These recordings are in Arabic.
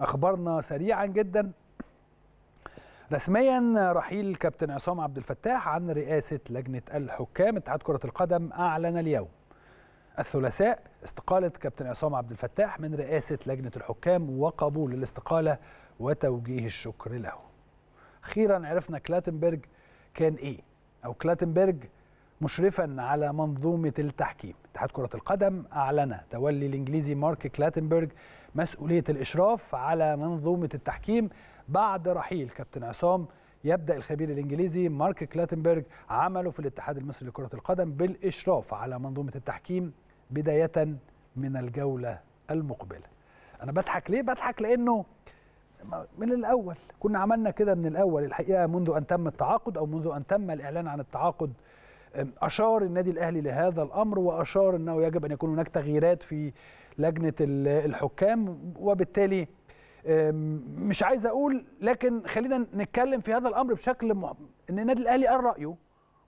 اخبارنا سريعا جدا رسميا رحيل كابتن عصام عبد الفتاح عن رئاسه لجنه الحكام اتحاد كره القدم اعلن اليوم الثلاثاء استقاله كابتن عصام عبد الفتاح من رئاسه لجنه الحكام وقبول الاستقاله وتوجيه الشكر له اخيرا عرفنا كلاتنبرج كان ايه او كلاتنبرج مشرفا على منظومه التحكيم اتحاد كرة القدم أعلن تولي الإنجليزي مارك كلاتنبرج مسؤولية الإشراف على منظومة التحكيم بعد رحيل كابتن عصام يبدأ الخبير الإنجليزي مارك كلاتنبرج عمله في الاتحاد المصري لكرة القدم بالإشراف على منظومة التحكيم بداية من الجولة المقبلة أنا بضحك ليه؟ بضحك لأنه من الأول كنا عملنا كده من الأول الحقيقة منذ أن تم التعاقد أو منذ أن تم الإعلان عن التعاقد أشار النادي الأهلي لهذا الأمر وأشار أنه يجب أن يكون هناك تغييرات في لجنة الحكام وبالتالي مش عايز أقول لكن خلينا نتكلم في هذا الأمر بشكل مهم. أن النادي الأهلي قال رأيه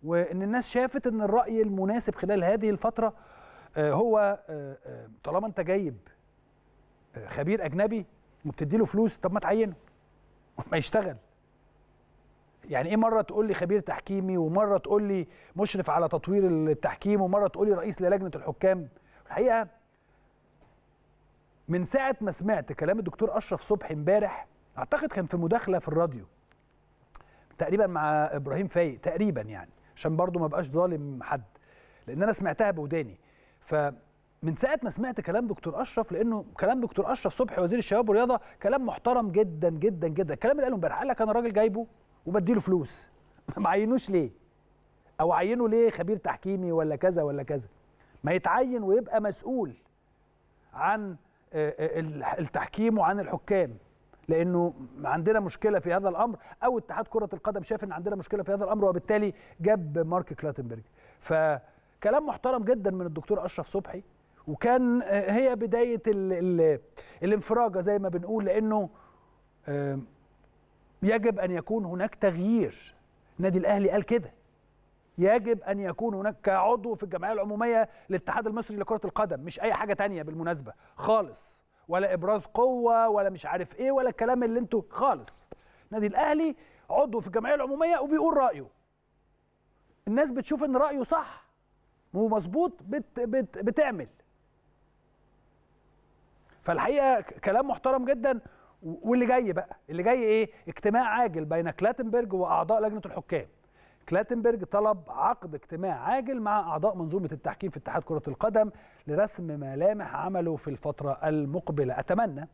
وأن الناس شافت أن الرأي المناسب خلال هذه الفترة أه، هو أه، أه، طالما أنت جايب خبير أجنبي وبتدي له فلوس طب ما تعينه ما يشتغل يعني ايه مره تقول لي خبير تحكيمي ومره تقول لي مشرف على تطوير التحكيم ومره تقول لي رئيس للجنه الحكام الحقيقه من ساعه ما سمعت كلام الدكتور اشرف صبحي امبارح اعتقد كان في مداخله في الراديو تقريبا مع ابراهيم فايق تقريبا يعني عشان برضو ما بقاش ظالم حد لان انا سمعتها بوداني فمن ساعه ما سمعت كلام دكتور اشرف لانه كلام دكتور اشرف صبحي وزير الشباب والرياضه كلام محترم جدا جدا جدا الكلام اللي قاله امبارح قال لك انا راجل جايبه وبديله فلوس ما عينوش ليه او عينه ليه خبير تحكيمي ولا كذا ولا كذا ما يتعين ويبقى مسؤول عن آه، آه، التحكيم وعن الحكام لانه عندنا مشكله في هذا الامر او اتحاد كره القدم شاف ان عندنا مشكله في هذا الامر وبالتالي جاب مارك كلاتنبرج فكلام محترم جدا من الدكتور اشرف صبحي وكان آه، هي بدايه الانفراجه زي ما بنقول لانه يجب ان يكون هناك تغيير النادي الاهلي قال كده يجب ان يكون هناك كعضو في الجمعيه العموميه للاتحاد المصري لكره القدم مش اي حاجه تانية بالمناسبه خالص ولا ابراز قوه ولا مش عارف ايه ولا الكلام اللي انتوا خالص النادي الاهلي عضو في الجمعيه العموميه وبيقول رايه الناس بتشوف ان رايه صح مو مظبوط بت بت بتعمل فالحقيقه كلام محترم جدا واللي جاي بقى اللي جاي ايه اجتماع عاجل بين كلاتنبرج واعضاء لجنه الحكام كلاتنبرج طلب عقد اجتماع عاجل مع اعضاء منظومه التحكيم في اتحاد كره القدم لرسم ملامح عمله في الفتره المقبله اتمنى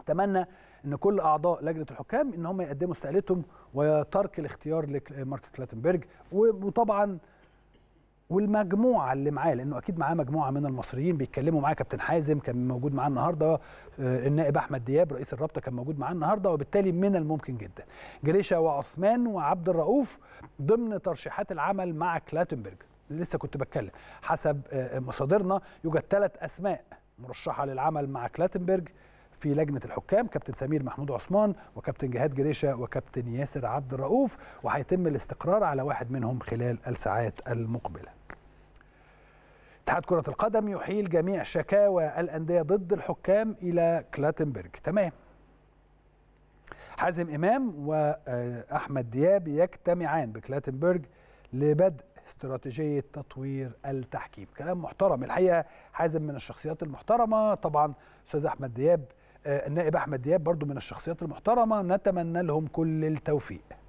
اتمنى ان كل اعضاء لجنه الحكام ان هم يقدموا استقالتهم وترك الاختيار لمارك كلاتنبرج وطبعا والمجموعه اللي معاه لانه اكيد معاه مجموعه من المصريين بيتكلموا معاه كابتن حازم كان موجود معاه النهارده آه، النائب احمد دياب رئيس الرابطه كان موجود معاه النهارده وبالتالي من الممكن جدا جريشه وعثمان وعبد الرؤوف ضمن ترشيحات العمل مع كلاتنبرج لسه كنت بتكلم حسب آه، مصادرنا يوجد ثلاث اسماء مرشحه للعمل مع كلاتنبرج في لجنه الحكام كابتن سمير محمود عثمان وكابتن جهاد جريشه وكابتن ياسر عبد الرؤوف وهيتم الاستقرار على واحد منهم خلال الساعات المقبله اتحاد كرة القدم يحيل جميع شكاوى الأندية ضد الحكام إلى كلاتنبرج تمام حازم إمام وأحمد آه، دياب يجتمعان بكلاتنبرج لبدء استراتيجية تطوير التحكيم كلام محترم الحقيقة حازم من الشخصيات المحترمة طبعا أستاذ أحمد دياب آه، النائب احمد دياب برضو من الشخصيات المحترمه نتمنى لهم كل التوفيق